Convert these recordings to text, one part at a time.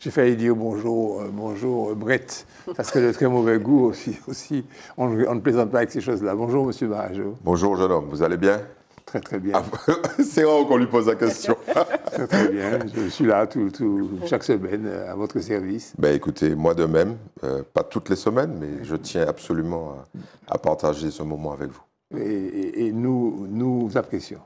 J'ai failli dire bonjour, euh, bonjour euh, Brett, parce que le très mauvais goût aussi. aussi on, on ne plaisante pas avec ces choses-là. Bonjour Monsieur Barrageau. Bonjour jeune homme, vous allez bien Très, très bien. Ah, c'est rare qu'on lui pose la question. très, très bien. Je suis là chaque semaine euh, à votre service. Ben, écoutez, moi de même, euh, pas toutes les semaines, mais je tiens absolument à partager ce moment avec vous et, nous, nous apprécions.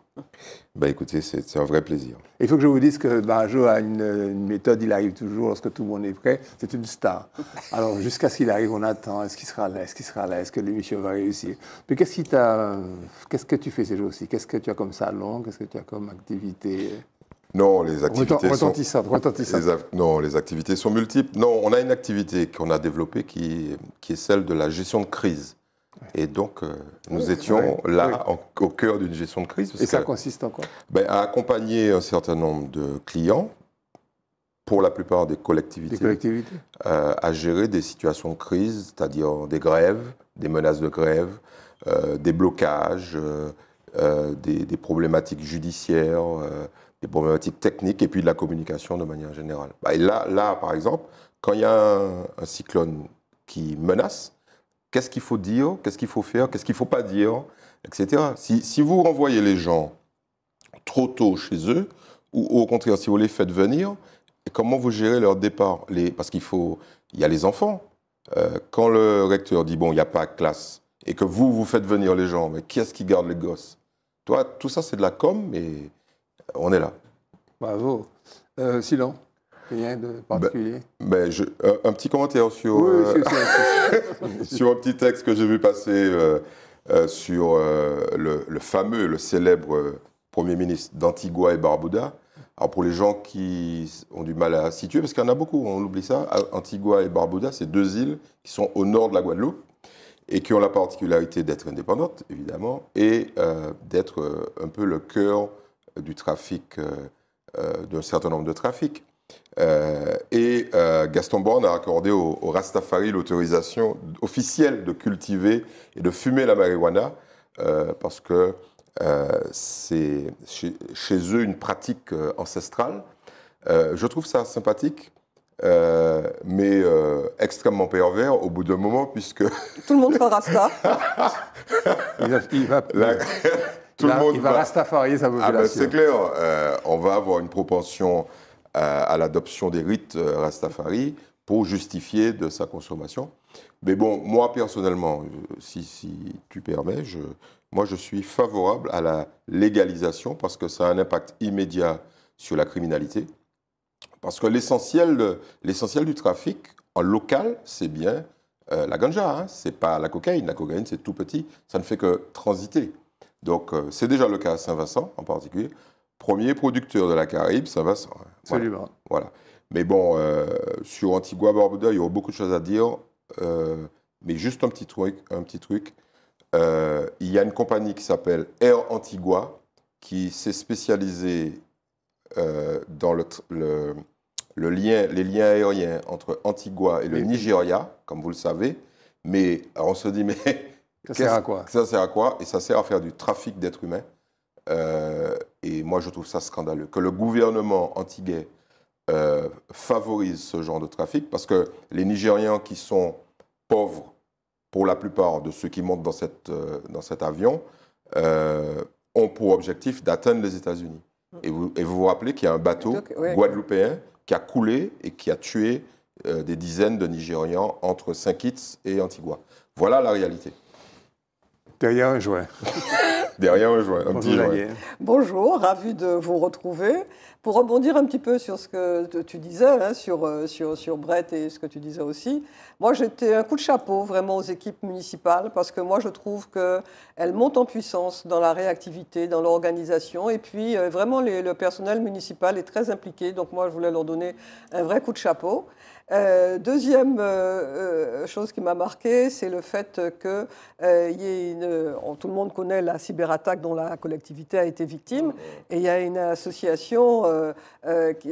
Ben, écoutez, c'est un vrai plaisir. Il faut que je vous dise que ben, Jo a une, méthode, il arrive toujours lorsque tout le monde est prêt, c'est une star. Alors jusqu'à ce qu'il arrive, on attend, est-ce qu'il sera là, est-ce qu'il sera là, est-ce que l'émission va réussir Mais qu'est-ce qui ce que tu fais ces jours-ci Qu'est-ce que tu as comme salon Qu'est-ce que tu as comme activité non, les activités sont non, les activités sont multiples. Non, on a une activité qu'on a développée qui est celle de la gestion de crise. Et donc, euh, nous étions là au cœur d'une gestion de crise. Et ça consiste en quoi ben, À accompagner un certain nombre de clients, pour la plupart des collectivités, collectivités. Euh, à gérer des situations de crise, c'est-à-dire des grèves, des menaces de grève, euh, des blocages, des, problématiques judiciaires, des problématiques techniques, et puis de la communication de manière générale. Ben, et là, là, par exemple, quand il y a un cyclone qui menace, qu'est-ce qu'il faut dire, qu'est-ce qu'il faut faire, qu'est-ce qu'il ne faut pas dire, etc. Si, vous renvoyez les gens trop tôt chez eux, ou au contraire, si vous les faites venir, comment vous gérez leur départ les, Parce qu'il faut, il y a les enfants. Euh, quand le recteur dit, bon, il n'y a pas de classe, et que vous, vous faites venir les gens, mais qui est-ce qui garde les gosses Toi, tout ça, c'est de la com, mais on est là. Bravo. Euh, Rien de ben, particulier. Ben, un petit commentaire euh, sur, un petit texte que j'ai vu passer euh, euh, sur le, le, fameux, le célèbre Premier ministre d'Antigua et Barbuda. Alors pour les gens qui ont du mal à situer, parce qu'il y en a beaucoup, on oublie ça, Antigua et Barbuda, c'est deux îles qui sont au nord de la Guadeloupe et qui ont la particularité d'être indépendantes, évidemment, et d'être un peu le cœur du trafic, d'un certain nombre de trafics. Euh, et euh, Gaston Borne a accordé au, Rastafari l'autorisation officielle de cultiver et de fumer la marijuana euh, parce que c'est chez, eux une pratique ancestrale. je trouve ça sympathique. mais extrêmement pervers au bout d'un moment, puisque. Tout le monde ça. il, va, tout le c'est clair, on va avoir une propension à, l'adoption des rites euh, Rastafari pour justifier de sa consommation. Mais bon, moi personnellement, euh, si, tu permets, je, moi je suis favorable à la légalisation parce que ça a un impact immédiat sur la criminalité. Parce que l'essentiel, l'essentiel du trafic en local, c'est bien euh, la ganja, hein, c'est pas la cocaïne. La cocaïne, c'est tout petit, ça ne fait que transiter. Donc c'est déjà le cas à Saint-Vincent en particulier, premier producteur de la Caraïbe, Saint-Vincent. Hein. Absolument. Voilà. Mais bon, euh, sur Antigua Barbuda, il y aura beaucoup de choses à dire. Euh, mais juste un petit truc. Un petit truc. Euh, il y a une compagnie qui s'appelle Air Antigua qui s'est spécialisée dans lien, les liens aériens entre Antigua et le Nigeria, comme vous le savez. Mais on se dit, mais ça sert à quoi Ça sert à quoi Et ça sert à faire du trafic d'êtres humains. Euh, et moi, je trouve ça scandaleux. Que le gouvernement antiguais euh, favorise ce genre de trafic, parce que les Nigérians qui sont pauvres, pour la plupart de ceux qui montent dans, cette, euh, dans cet avion, ont pour objectif d'atteindre les États-Unis. Mm. Et vous, et vous, vous rappelez qu'il y a un bateau guadeloupéen qui a coulé et qui a tué des dizaines de Nigérians entre Saint-Kitts et Antigua. Voilà la réalité. Derrière un joint. Bonjour, ravi de vous retrouver. Pour rebondir un petit peu sur ce que tu disais, hein, euh, sur, sur, Brett et ce que tu disais aussi, moi j'étais un coup de chapeau vraiment aux équipes municipales parce que moi je trouve qu'elles montent en puissance dans la réactivité, dans l'organisation et puis euh, vraiment le personnel municipal est très impliqué. Donc moi je voulais leur donner un vrai coup de chapeau. Euh, deuxième euh, euh, chose qui m'a marqué, c'est le fait que tout le monde connaît la cyberattaque dont la collectivité a été victime, et il y a une association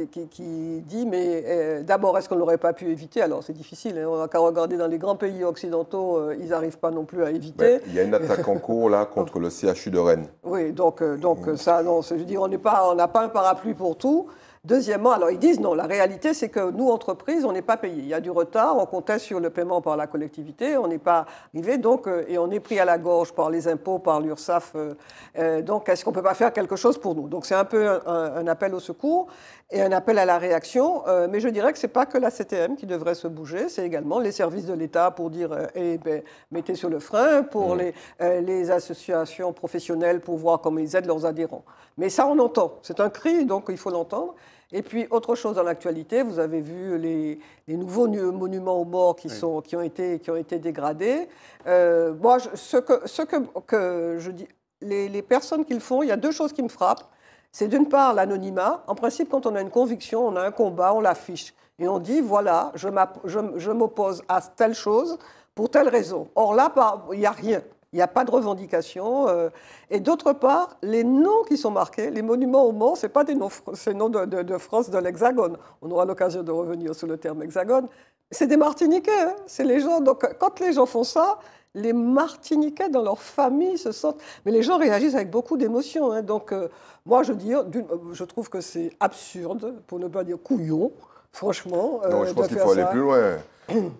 qui, dit mais d'abord est-ce qu'on n'aurait pas pu éviter Alors c'est difficile, hein. on n'a qu'à regarder dans les grands pays occidentaux, ils n'arrivent pas non plus à éviter. Il y a une attaque en cours là contre le CHU de Rennes. Oui, donc donc mmh. ça non, je veux dire on n'a pas un parapluie pour tout. Deuxièmement, alors ils disent non, la réalité c'est que nous, entreprises, on n'est pas payé. Il y a du retard, on comptait sur le paiement par la collectivité, on n'est pas arrivé, donc, euh, et on est pris à la gorge par les impôts, par l'URSSAF. Euh, euh, donc, est-ce qu'on ne peut pas faire quelque chose pour nous Donc, c'est un peu un, appel au secours et un appel à la réaction. mais je dirais que ce n'est pas que la CTM qui devrait se bouger, c'est également les services de l'État pour dire, eh, ben, mettez sur le frein, pour mmh. les, les associations professionnelles pour voir comment ils aident leurs adhérents. Mais ça, on entend. C'est un cri, donc il faut l'entendre. Et puis, autre chose dans l'actualité, vous avez vu les, nouveaux monuments aux morts qui, sont, qui, ont, été, qui ont été dégradés. Euh, moi, ce, que, ce que, que je dis, les, les personnes qui le font, il y a deux choses qui me frappent. C'est d'une part l'anonymat. En principe, quand on a une conviction, on a un combat, on l'affiche. Et on dit, voilà, je m'oppose à telle chose pour telle raison. Or là, il n'y a rien. Il n'y a pas de revendication. Euh, et d'autre part, les noms qui sont marqués, les monuments aux morts, ce pas des noms, de, France de l'Hexagone. On aura l'occasion de revenir sur le terme Hexagone. C'est des Martiniquais, hein, c'est les gens. Donc, quand les gens font ça, les Martiniquais dans leur famille se sentent. Mais les gens réagissent avec beaucoup d'émotion. Hein. Donc, euh, moi, je, dis, oh, euh, je trouve que c'est absurde, pour ne pas dire couillon, franchement. non, je pense qu'il faut aller plus loin.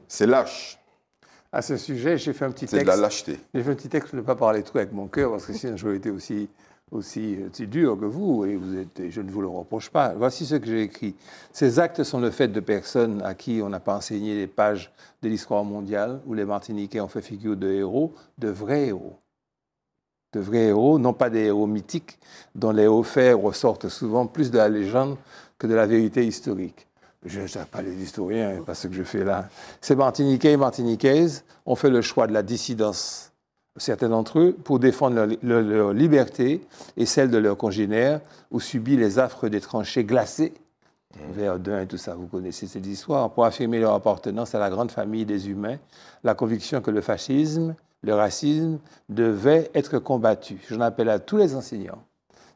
C'est lâche à ce sujet. J'ai fait un petit texte. C'est de la lâcheté. J'ai fait un petit texte, ne pas parler trop avec mon cœur, parce que sinon j'aurais été aussi, aussi, euh, dur que vous, et vous êtes, je ne vous le reproche pas. Voici ce que j'ai écrit. Ces actes sont le fait de personnes à qui on n'a pas enseigné les pages de l'histoire mondiale, où les Martiniquais ont fait figure de héros, de vrais héros de vrais héros, non pas des héros mythiques, dont les hauts faits ressortent souvent plus de la légende que de la vérité historique. Je ne pas les historiens, pas ce que je fais là. Ces Martiniquais et Martiniquaises ont fait le choix de la dissidence, certains d'entre eux, pour défendre leur, liberté et celle de leurs congénères, ou subit les affres des tranchées glacées, mmh. vers Verdun et tout ça, vous connaissez cette histoire, pour affirmer leur appartenance à la grande famille des humains, la conviction que le fascisme, le racisme devait être combattu. J'en appelle à tous les enseignants.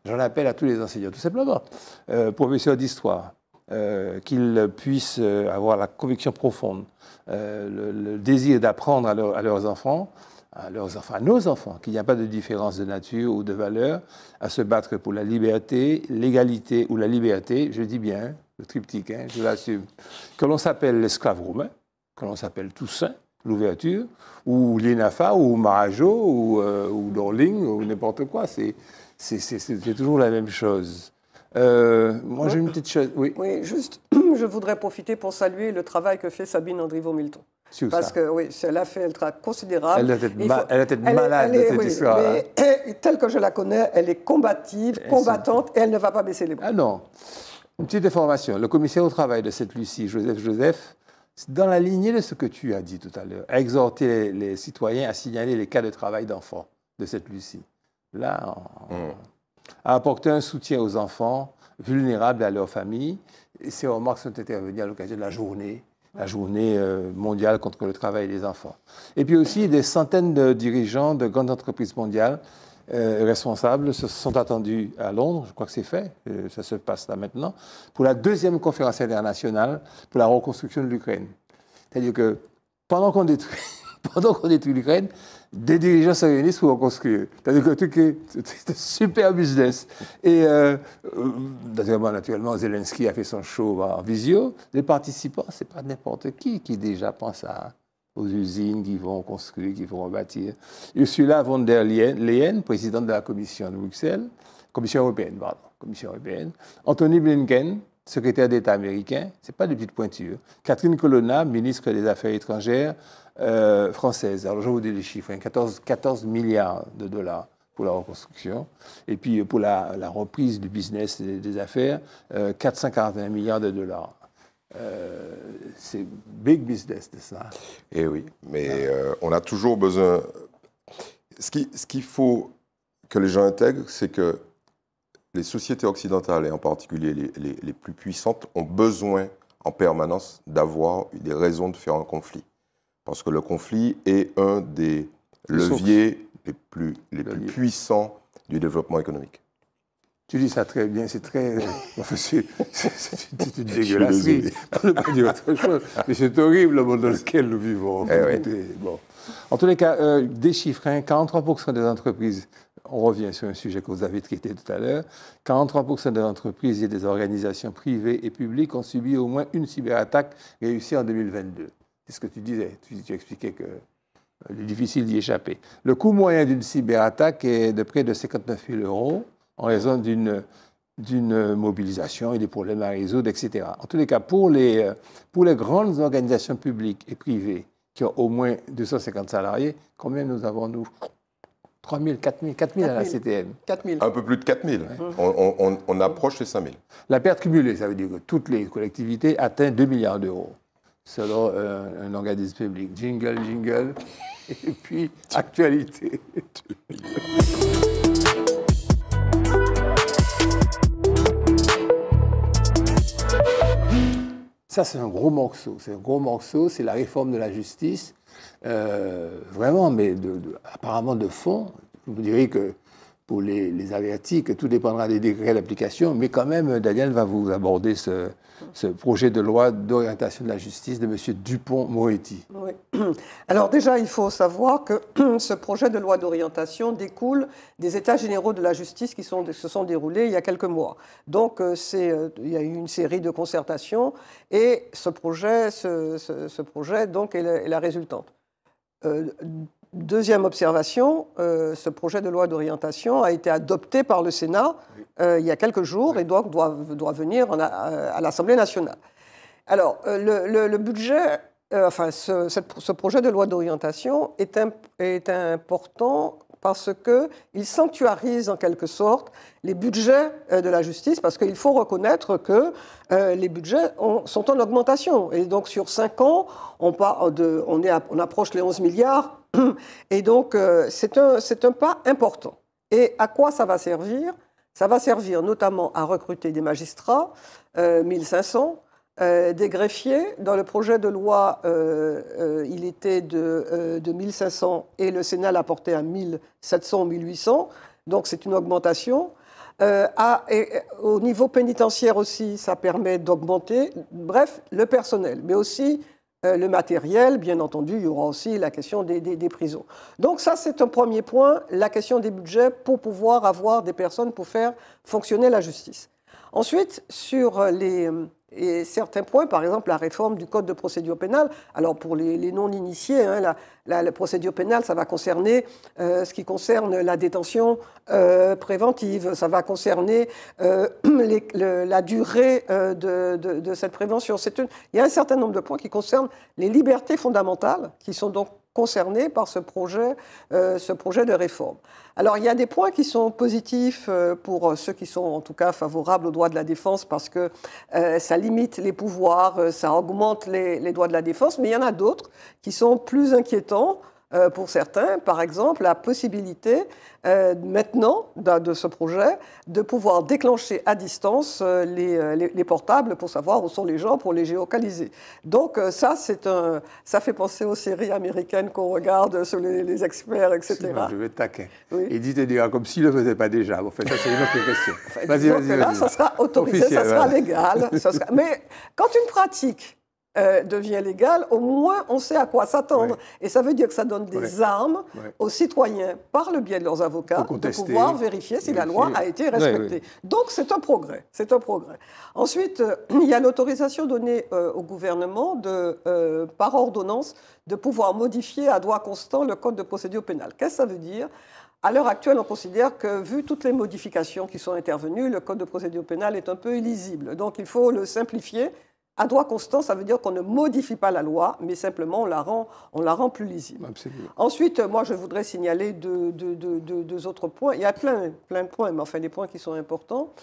J'en appelle à tous les enseignants, tout simplement, euh, professeurs d'histoire, euh, qu'ils puissent euh, avoir la conviction profonde, euh, le, désir d'apprendre à, leurs enfants, à leurs enfants, nos enfants, qu'il n'y a pas de différence de nature ou de valeur, à se battre pour la liberté, l'égalité ou la liberté, je dis bien, le triptyque, hein, je l'assume, que l'on s'appelle l'esclave romain, que l'on s'appelle Toussaint, l'ouverture, ou l'ENAFA, ou Marajo, ou, ou Dorling, ou n'importe quoi. C'est toujours la même chose. Euh, moi, j'ai une petite chose. Oui. oui, juste, je voudrais profiter pour saluer le travail que fait Sabine Andrivo-Milton. Parce que oui, elle a fait un travail considérable. Elle a été, elle a malade cette histoire. Mais, hein. telle que je la connais, elle est combative, combattante, et elle ne va pas baisser les bras. Ah non. Une petite information. Le commissaire au travail de cette Lucie, Joseph Joseph, dans la lignée de ce que tu as dit tout à l'heure, a exhorté les, citoyens à signaler les cas de travail d'enfants de cette Lucie. Là, hmm à apporter un soutien aux enfants vulnérables et à leurs familles. ces remarques sont intervenues à l'occasion de la journée, la journée euh, mondiale contre le travail des enfants. Et puis aussi, des centaines de dirigeants de grandes entreprises mondiales euh, responsables se sont attendus à Londres, je crois que c'est fait, euh, ça se passe là maintenant, pour la deuxième conférence internationale pour la reconstruction de l'Ukraine. C'est-à-dire que pendant qu'on détruit l'Ukraine, des dirigeants soviétiques vont pour reconstruire. cest que un super business. Et euh, euh, naturellement, Zelensky a fait son show en visio. Les participants, c'est pas n'importe qui qui déjà pense à, aux usines qui vont construire, qui vont rebâtir. là, von der Leyen, présidente de la Commission de Bruxelles, Commission européenne, Commission européenne, Anthony Blinken, secrétaire d'État américain, c'est pas de petites pointures, Catherine Colonna, ministre des Affaires étrangères, euh, française. Alors je vous dis les chiffres, 14, hein. 14 milliards de dollars pour la reconstruction. Et puis pour la, reprise du business des, des affaires, 441 euh, milliards de dollars. Euh, c'est big business, ça. Eh oui, mais on a toujours besoin. Ce qu'il faut que les gens intègrent, c'est que les sociétés occidentales, et en particulier les plus puissantes, ont besoin en permanence d'avoir des raisons de faire un conflit parce que le conflit est un des leviers les plus, les puissants du développement économique. Tu dis ça très bien, c'est très. Euh, c'est une dégueulasserie, on ne pas dire autre chose. Mais c'est horrible le monde dans lequel nous vivons. Eh en tous les cas, euh, des chiffres 43% des entreprises, on revient sur un sujet que vous avez traité tout à l'heure 43% des entreprises et des organisations privées et publiques ont subi au moins une cyberattaque réussie en 2022. C'est ce que tu disais. Tu, expliquais que euh, il est difficile d'y échapper. Le coût moyen d'une cyberattaque est de près de 59 000 euros en raison d'une d'une mobilisation et des problèmes à résoudre, etc. En tous les cas, pour les, euh, pour les grandes organisations publiques et privées qui ont au moins 250 salariés, combien nous avons-nous 3 000, 4 000, à la CTM. 4 000. Un peu plus de 4 000. On, approche les 5 000. La perte cumulée, ça veut dire que toutes les collectivités atteignent 2 milliards d'euros selon euh, un, organisme public. Jingle, jingle, et puis actualité. Ça, c'est un gros morceau. C'est un gros morceau, c'est la réforme de la justice, euh, vraiment, mais de, apparemment de fond. Vous diriez que pour les, les avertis que tout dépendra des décrets d'application, mais quand même, euh, Daniel va vous aborder ce, projet de loi d'orientation de la justice de M. Dupont-Moretti. Alors déjà, il faut savoir que ce projet de loi d'orientation découle des États généraux de la justice qui sont, se sont déroulés il y a quelques mois. Donc euh, euh, il y a eu une série de concertations et ce projet, ce, projet donc, est la, résultante. Deuxième observation, euh, ce projet de loi d'orientation a été adopté par le Sénat euh, il y a quelques jours et donc doit, doit venir à l'Assemblée nationale. Alors, euh, le, budget, enfin, ce, projet de loi d'orientation est, est, important parce qu'il sanctuarise en quelque sorte les budgets de la justice, parce qu'il faut reconnaître que les budgets sont en augmentation. Et donc sur cinq ans, on, de, on, est, on approche les 11 milliards Et donc, euh, c'est un, un pas important. Et à quoi ça va servir Ça va servir notamment à recruter des magistrats, 1500, euh, euh, des greffiers. Dans le projet de loi, il était de, de, 1500 et le Sénat l'a porté à 1700 1800. Donc c'est une augmentation. au niveau pénitentiaire aussi, ça permet d'augmenter, bref, le personnel, mais aussi euh, le matériel, bien entendu, il y aura aussi la question des prisons. Donc ça, c'est un premier point, la question des budgets pour pouvoir avoir des personnes pour faire fonctionner la justice. Ensuite, sur les, euh, et certains points, par exemple la réforme du code de procédure pénale. Alors pour les, non-initiés, hein, la, procédure pénale, ça va concerner euh, ce qui concerne la détention euh, préventive, ça va concerner euh, la durée de, cette prévention. il y a un certain nombre de points qui concernent les libertés fondamentales, qui sont donc concernés par ce projet, euh, ce projet de réforme. Alors il y a des points qui sont positifs euh, pour ceux qui sont en tout cas favorables aux droits de la défense parce que euh, ça limite les pouvoirs, ça augmente les, droits de la défense, mais il y en a d'autres qui sont plus inquiétants euh, pour certains, par exemple, la possibilité euh, maintenant de, ce projet de pouvoir déclencher à distance euh, les, les, portables pour savoir où sont les gens, pour les géocaliser. Donc ça, c'est un, ça fait penser aux séries américaines qu'on regarde sur les, experts, etc. je vais taquer. Et dites déjà comme s'il ne le faisait pas déjà. en fait, ça c'est une autre question. vas-y, vas-y, ça sera autorisé, ça sera légal. ça Mais quand une pratique euh, devient légal, au moins on sait à quoi s'attendre. Et ça veut dire que ça donne des armes aux citoyens, par le biais de leurs avocats, de pouvoir vérifier si la loi a été respectée. Donc c'est un progrès. C'est un progrès. Ensuite, euh, il y a l'autorisation donnée euh, au gouvernement de, par ordonnance de pouvoir modifier à droit constant le code de procédure pénale. Qu'est-ce que ça veut dire à l'heure actuelle, on considère que, vu toutes les modifications qui sont intervenues, le code de procédure pénale est un peu illisible. Donc, il faut le simplifier à droit constant, ça veut dire qu'on ne modifie pas la loi, mais simplement on la rend, on la rend plus lisible. Ensuite, moi, je voudrais signaler deux, autres points. Il y a plein, plein de points, mais enfin des points qui sont importants.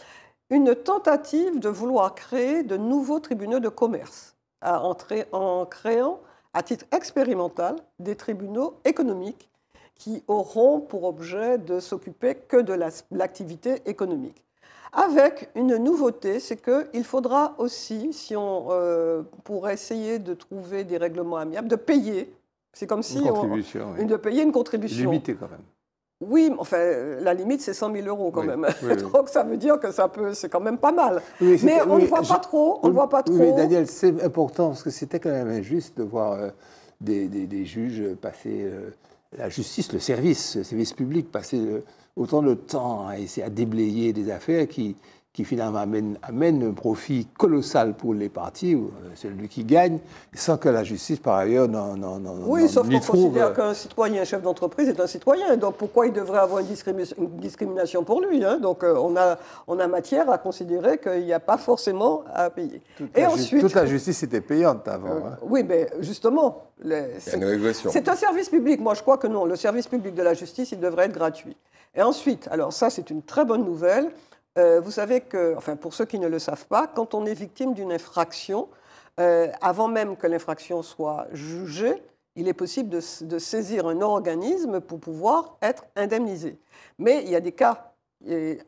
Une tentative de vouloir créer de nouveaux tribunaux de commerce à entrer en créant, à titre expérimental, des tribunaux économiques qui auront pour objet de s'occuper que de l'activité économique. Avec une nouveauté, c'est qu'il faudra aussi, si on, euh, pour essayer de trouver des règlements amiables, de payer. C'est comme si une on, une, de payer une contribution. Limitée quand même. Oui, enfin, la limite, c'est 100 000 euros quand même. même. Oui, que ça veut dire que ça peut, c'est quand même pas mal. mais on ne voit pas trop, on, voit pas trop. mais Daniel, c'est important parce que c'était quand même injuste de voir euh, des, juges passer euh, la justice, le service, le service public passer euh, autant de temps à, hein, essayer à déblayer des affaires qui, qui finalement amène, amène, un profit colossal pour les partis, euh, celui qui gagne, sans que la justice, par ailleurs, n'en Oui, sauf qu'on considère euh, qu'un citoyen, un chef d'entreprise, est un citoyen. Donc pourquoi il devrait avoir une, discrimination pour lui hein? Donc euh, on a, on a matière à considérer qu'il n'y a pas forcément à payer. Toute, Et ensuite, toute la justice était payante avant. Hein. Oui, mais justement, c'est un service public. Moi, je crois que non. Le service public de la justice, il devrait être gratuit. Et ensuite, alors ça, c'est une très bonne nouvelle. Euh, vous savez que, enfin, pour ceux qui ne le savent pas, quand on est victime d'une infraction, euh, avant même que l'infraction soit jugée, il est possible de, saisir un organisme pour pouvoir être indemnisé. Mais il y a des cas,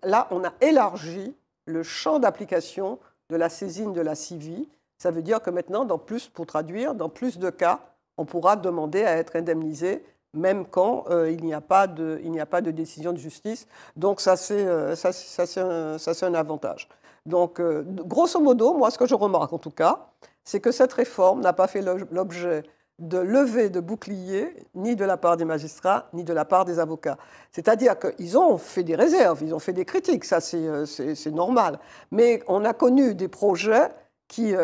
là, on a élargi le champ d'application de la saisine de la CIVI. Ça veut dire que maintenant, dans plus, pour traduire, dans plus de cas, on pourra demander à être indemnisé même quand euh, il n'y a, pas de, décision de justice. Donc ça, c'est euh, un, avantage. Donc, euh, grosso modo, moi, ce que je remarque en tout cas, c'est que cette réforme n'a pas fait l'objet de levée de boucliers, ni de la part des magistrats, ni de la part des avocats. C'est-à-dire qu'ils ont fait des réserves, ils ont fait des critiques, ça c'est normal. Mais on a connu des projets qui,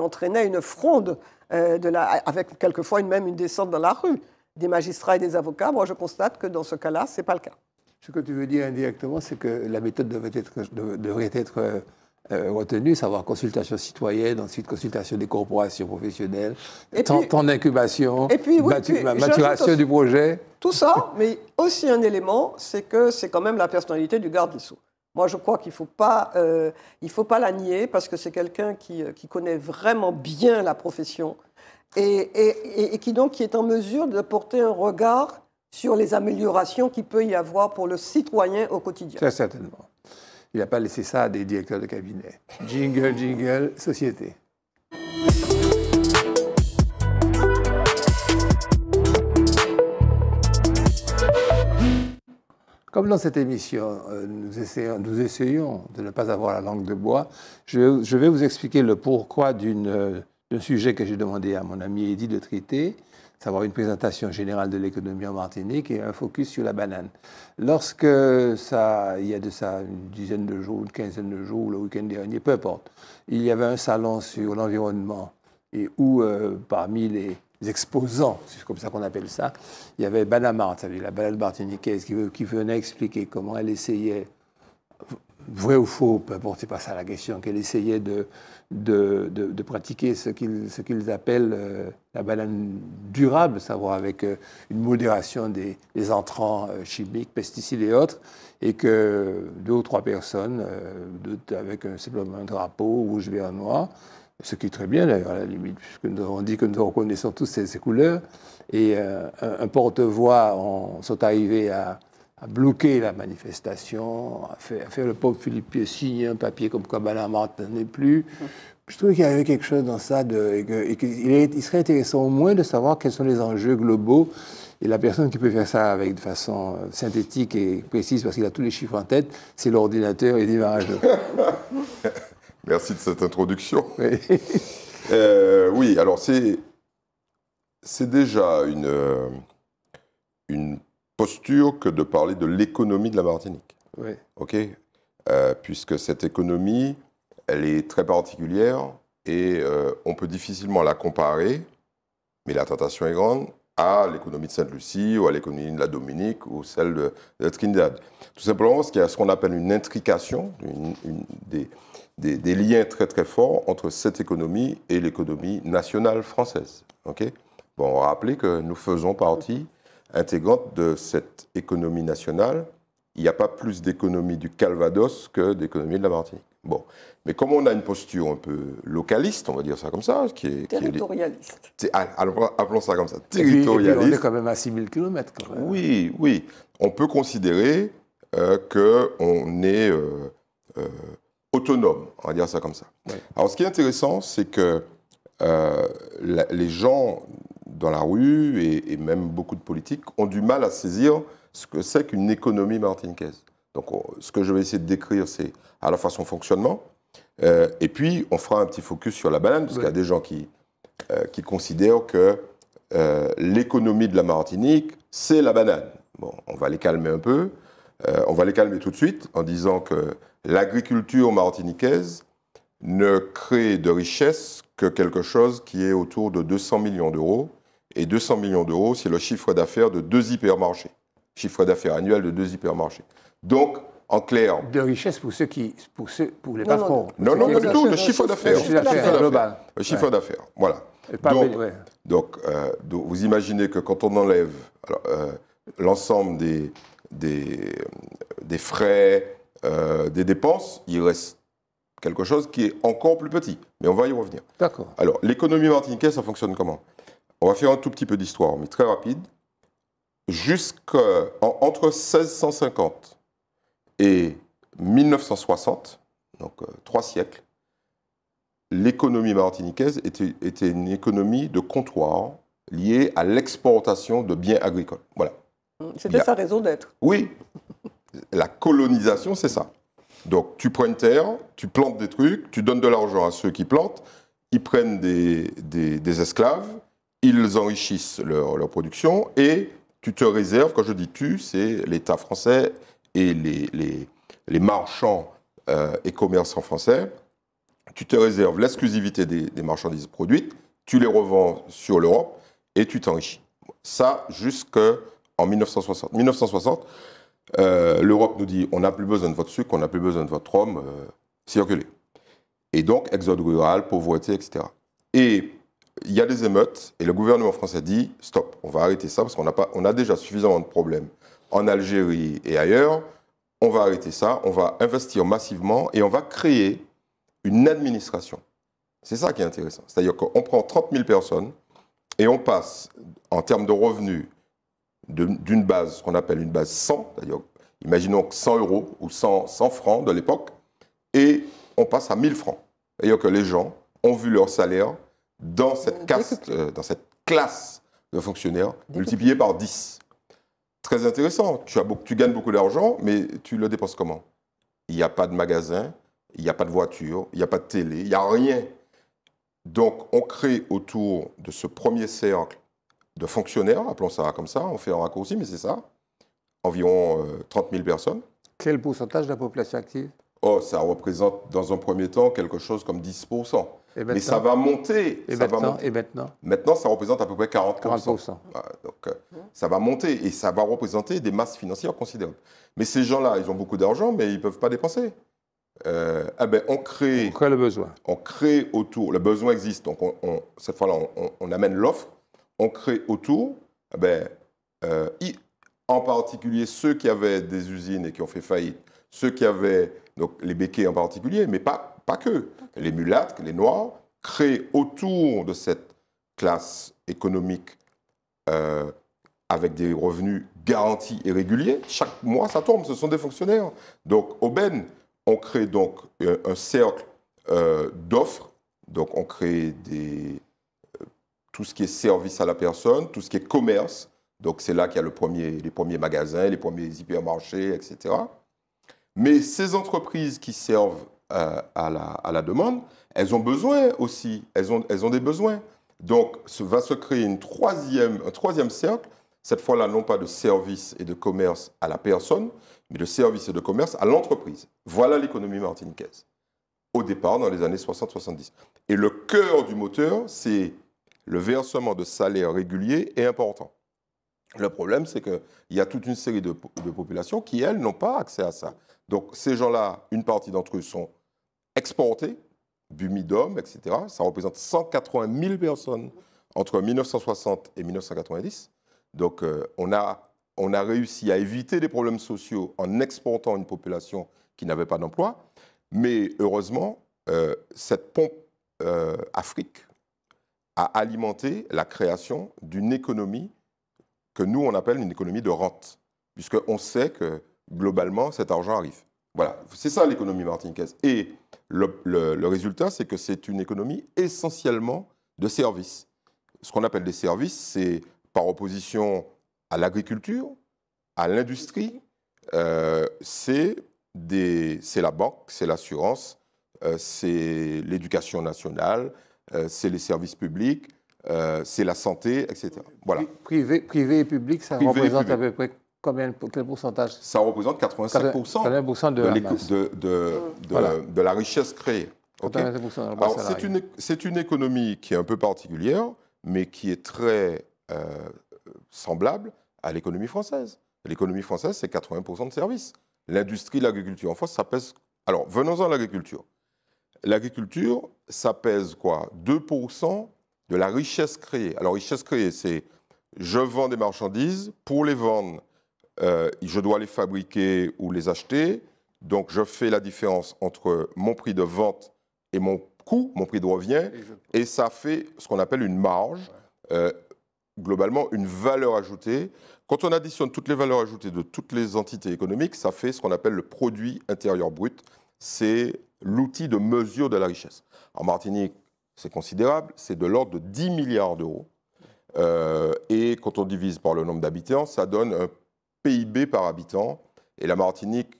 entraînaient une fronde, avec quelquefois même une descente dans la rue des magistrats et des avocats, moi je constate que dans ce cas-là, ce n'est pas le cas. Ce que tu veux dire indirectement, c'est que la méthode devrait être, devrait être à euh, retenue, savoir consultation citoyenne, ensuite consultation des corporations professionnelles, temps, d'incubation, maturation du projet. Tout ça, mais aussi un élément, c'est que c'est quand même la personnalité du garde des Sceaux. Moi, je crois qu'il ne faut, pas, euh, faut pas la nier parce que c'est quelqu'un qui, euh, qui, connaît vraiment bien la profession, et, qui donc qui est en mesure de porter un regard sur les améliorations qu'il peut y avoir pour le citoyen au quotidien. Très certainement. Il n'a pas laissé ça à des directeurs de cabinet. Jingle, jingle, société. Comme dans cette émission, euh, nous essayons, nous essayons, de ne pas avoir la langue de bois, je vais vous expliquer le pourquoi d'une euh, un sujet que j'ai demandé à mon ami Eddy de traiter, savoir une présentation générale de l'économie en Martinique et un focus sur la banane. Lorsque ça, il y a de ça une dizaine de jours, une quinzaine de jours, le week-end dernier, peu importe, il y avait un salon sur l'environnement et où euh, parmi les exposants, c'est comme ça qu'on appelle ça, il y avait Banamart, c'est-à-dire la banane martiniquaise, qui, qui venait expliquer comment elle essayait, vrai ou faux, peu importe, c'est pas ça la question, qu'elle essayait de de, de, pratiquer ce qu'ils appellent euh, la banane durable, savoir avec euh, une modération des, entrants euh, chimiques, pesticides et autres, et que deux ou trois personnes, avec un, simplement un drapeau rouge, vert, noir, ce qui est très bien d'ailleurs à la limite, puisque nous avons dit que nous reconnaissons tous ces, couleurs. Et un, porte-voix, on sont arrivés à, à bloquer la manifestation, à faire, le pauvre Philippe signer un papier comme quoi à n'en n'est plus. Je trouvais qu'il y avait quelque chose dans ça, de, et, qu'il il serait intéressant au moins de savoir quels sont les enjeux globaux. Et la personne qui peut faire ça avec de façon euh, synthétique et précise, parce qu'il a tous les chiffres en tête, c'est l'ordinateur et l'image. Merci de cette introduction. Oui, euh, oui alors c'est, c'est déjà une, euh, une posture que de parler de l'économie de la Martinique. OK euh, Puisque cette économie, elle est très particulière et euh, on peut difficilement la comparer, mais la tentation est grande, à l'économie de Sainte-Lucie ou à l'économie de la Dominique ou celle de, Trinidad. Tout simplement parce qu'il y a ce qu'on appelle une intrication, des, liens très très forts entre cette économie et l'économie nationale française. OK Bon, on rappeler que nous faisons partie intégrante de cette économie nationale. Il n'y a pas plus d'économie du Calvados que d'économie de la Martinique. Bon. Mais comme on a une posture un peu localiste, on va dire ça comme ça, qui est. Territorialiste. Ah, ah, appelons ça comme ça, territorialiste. Et on est quand même à 6000 km. Quand même. Oui, oui. On peut considérer euh, qu'on est euh, euh, autonome, on va dire ça comme ça. Alors ce qui est intéressant, c'est que euh, les gens dans la rue et, même beaucoup de politiques ont du mal à saisir ce que c'est qu'une économie martiniquaise. Donc, ce que je vais essayer de décrire, c'est à la fois son fonctionnement, euh, et puis on fera un petit focus sur la banane, parce qu'il y a des gens qui, euh, considèrent que euh, l'économie de la Martinique, c'est la banane. Bon, on va les calmer un peu. on va les calmer tout de suite en disant que l'agriculture martiniquaise ne crée de richesse que quelque chose qui est autour de 200 millions d'euros et 200 millions d'euros, c'est le chiffre d'affaires de deux hypermarchés. Chiffre d'affaires annuel de deux hypermarchés. Donc, en clair. De richesse pour ceux qui. pour, pour les patrons. Non, non, pas du tout, le chiffre d'affaires. Le chiffre d'affaires Le chiffre d'affaires, voilà. Euh, donc, vous imaginez que quand on enlève euh, l'ensemble des, des, frais, euh, des dépenses, il reste quelque chose qui est encore plus petit. Mais on va y revenir. D'accord. Alors, l'économie martiniquaise, ça fonctionne comment on va faire un tout petit peu d'histoire, mais très rapide. Jusqu'entre 1650 et 1960, donc euh, trois siècles, l'économie martiniquaise était, une économie de comptoir liée à l'exportation de biens agricoles. Voilà. C'était sa raison d'être. Oui. la colonisation, c'est ça. Donc tu prends une terre, tu plantes des trucs, tu donnes de l'argent à ceux qui plantent, ils prennent des, des, des esclaves, ils enrichissent leur, production et tu te réserves, quand je dis tu, c'est l'État français et les, les, marchands euh, et commerçants français, tu te réserves l'exclusivité des, des, marchandises produites, tu les revends sur l'Europe et tu t'enrichis. Ça jusqu'en 1960. 1960, l'Europe nous dit on n'a plus besoin de votre sucre, on n'a plus besoin de votre homme euh, Et donc, exode rural, pauvreté, etc. Et il y a des émeutes et le gouvernement français dit stop, on va arrêter ça parce qu'on a, pas, on a déjà suffisamment de problèmes en Algérie et ailleurs. On va arrêter ça, on va investir massivement et on va créer une administration. C'est ça qui est intéressant. C'est-à-dire qu'on prend 30 000 personnes et on passe, en termes de revenus, d'une base, ce qu'on appelle une base 100, d'ailleurs, imaginons 100 euros ou 100, 100 francs de l'époque, et on passe à 1000 francs. C'est-à-dire que les gens ont vu leur salaire dans cette, caste, euh, dans cette classe de fonctionnaires multiplié par 10. Très intéressant. Tu, as beaucoup, tu gagnes beaucoup d'argent, mais tu le dépenses comment Il n'y a pas de magasin, il n'y a pas de voiture, il n'y a pas de télé, il n'y a rien. Donc, on crée autour de ce premier cercle de fonctionnaires, appelons ça comme ça, on fait un raccourci, mais c'est ça, environ 30 euh, 000 personnes. Quel pourcentage de la population active Oh, ça représente dans un premier temps quelque chose comme 10 mais ça va monter. Et, maintenant, et maintenant Maintenant, ça représente à peu près 40%. 40%. donc, euh, ça va monter et ça va représenter des masses financières considérables. Mais ces gens-là, ils ont beaucoup d'argent, mais ils ne peuvent pas dépenser. ah ben, on crée. On crée le besoin. On crée autour. Le besoin existe. Donc, on, cette fois-là, on, amène l'offre. On crée autour. Eh ben, euh, en particulier ceux qui avaient des usines et qui ont fait faillite, ceux qui avaient donc les béquets en particulier, mais pas pas que, les mulâtres, les noirs, créent autour de cette classe économique euh, avec des revenus garantis et réguliers. Chaque mois, ça tombe, ce sont des fonctionnaires. Donc, aubaine, on crée donc euh, un cercle euh, d'offres. Donc, on crée des, tout ce qui est service à la personne, tout ce qui est commerce. Donc, c'est là qu'il y a le premier, les premiers magasins, les premiers hypermarchés, etc. Mais ces entreprises qui servent euh, à, la, demande, elles ont besoin aussi, elles ont, elles ont des besoins. Donc va se créer une troisième, un troisième cercle, cette fois-là non pas de service et de commerce à la personne, mais de service et de commerce à l'entreprise. Voilà l'économie martiniquaise, au départ dans les années 60-70. Et le cœur du moteur, c'est le versement de salaires réguliers et importants. Le problème, c'est qu'il y a toute une série de populations qui, elles, n'ont pas accès à ça. Donc, ces gens-là, une partie d'entre eux sont Exporté, Bumidom, etc. Ça représente 180 000 personnes entre 1960 et 1990. Donc euh, on, a, on a réussi à éviter des problèmes sociaux en exportant une population qui n'avait pas d'emploi. Mais heureusement, euh, cette pompe euh, Afrique a alimenté la création d'une économie que nous, on appelle une économie de rente, puisqu'on sait que globalement, cet argent arrive. Voilà, c'est ça l'économie martiniquaise. Et le, résultat, c'est que c'est une économie essentiellement de services. Ce qu'on appelle des services, c'est par opposition à l'agriculture, à l'industrie, euh, c'est la banque, c'est l'assurance, euh, c'est l'éducation nationale, euh, c'est les services publics, c'est la santé, etc. Voilà. Privé, privé et public, ça représente à peu près quel pourcentage Ça représente 85%, de, de, la de, la richesse créée. c'est une, une, économie qui est un peu particulière, mais qui est très euh, semblable à l'économie française. L'économie française, c'est 80% de services. L'industrie, l'agriculture en France, ça pèse... Alors, venons-en à l'agriculture. L'agriculture, ça pèse quoi 2% de la richesse créée. Alors, richesse créée, c'est je vends des marchandises pour les vendre euh, je dois les fabriquer ou les acheter. Donc, je fais la différence entre mon prix de vente et mon coût, mon prix de revient, et, ça fait ce qu'on appelle une marge, euh, globalement une valeur ajoutée. Quand on additionne toutes les valeurs ajoutées de toutes les entités économiques, ça fait ce qu'on appelle le produit intérieur brut. C'est l'outil de mesure de la richesse. En Martinique, c'est considérable, c'est de l'ordre de 10 milliards d'euros. Euh, et quand on divise par le nombre d'habitants, ça donne un PIB par habitant. Et la Martinique